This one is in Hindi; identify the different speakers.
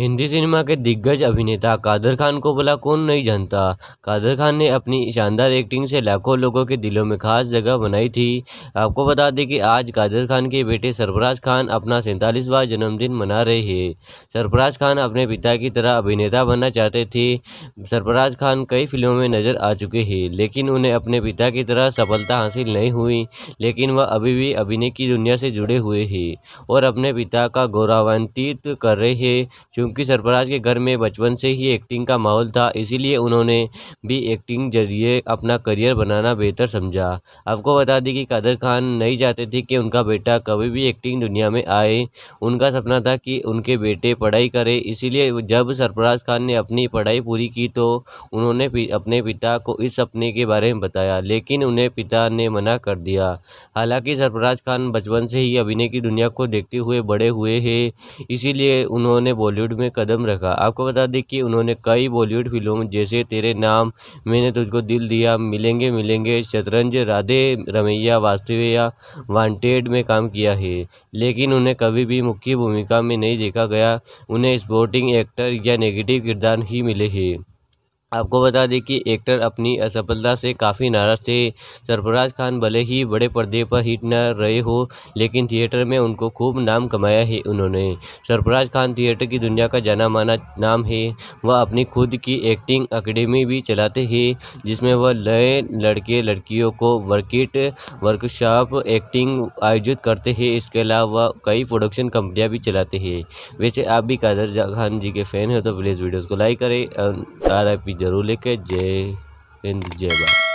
Speaker 1: हिंदी सिनेमा के दिग्गज अभिनेता कादर खान को भला कौन नहीं जानता कादर खान ने अपनी शानदार एक्टिंग से लाखों लोगों के दिलों में खास जगह बनाई थी आपको बता दें कि आज कादर खान के बेटे सरफराज खान अपना सैंतालीसवा जन्मदिन मना रहे हैं सरफराज खान अपने पिता की तरह अभिनेता बनना चाहते थे सरफराज खान कई फिल्मों में नज़र आ चुके हैं लेकिन उन्हें अपने पिता की तरह सफलता हासिल नहीं हुई लेकिन वह अभी भी अभिनय की दुनिया से जुड़े हुए हैं और अपने पिता का गौरवान्वित कर रहे हैं क्योंकि सरफराज के घर में बचपन से ही एक्टिंग का माहौल था इसीलिए उन्होंने भी एक्टिंग जरिए अपना करियर बनाना बेहतर समझा आपको बता दें कि कादर खान नहीं चाहते थे कि उनका बेटा कभी भी एक्टिंग दुनिया में आए उनका सपना था कि उनके बेटे पढ़ाई करें इसीलिए जब सरफराज खान ने अपनी पढ़ाई पूरी की तो उन्होंने अपने पिता को इस सपने के बारे में बताया लेकिन उन्हें पिता ने मना कर दिया हालांकि सरफराज खान बचपन से ही अभिनय की दुनिया को देखते हुए बड़े हुए हैं इसीलिए उन्होंने बॉलीवुड में कदम रखा आपको बता दें कि उन्होंने कई बॉलीवुड फिल्मों जैसे तेरे नाम मैंने तुझको दिल दिया मिलेंगे मिलेंगे शतरंज राधे रमैया वास्तविया वांटेड में काम किया है लेकिन उन्हें कभी भी मुख्य भूमिका में नहीं देखा गया उन्हें स्पोर्टिंग एक्टर या नेगेटिव किरदार ही मिले हैं आपको बता दें कि एक्टर अपनी असफलता से काफ़ी नाराज़ थे सरफराज खान भले ही बड़े पर्दे पर हिट न रहे हो लेकिन थिएटर में उनको खूब नाम कमाया है उन्होंने सरफराज खान थिएटर की दुनिया का जाना माना नाम है वह अपनी खुद की एक्टिंग अकेडमी भी चलाते हैं जिसमें वह नए लड़के लड़कियों को वर्किट वर्कशॉप एक्टिंग आयोजित करते हैं इसके अलावा वह कई प्रोडक्शन कंपनियाँ भी चलाते हैं वैसे आप भी कादर खान जी के फ़ैन हैं तो प्लीज़ वीडियोज़ को लाइक करें और जरूर लिखे जय हिंद जय भारत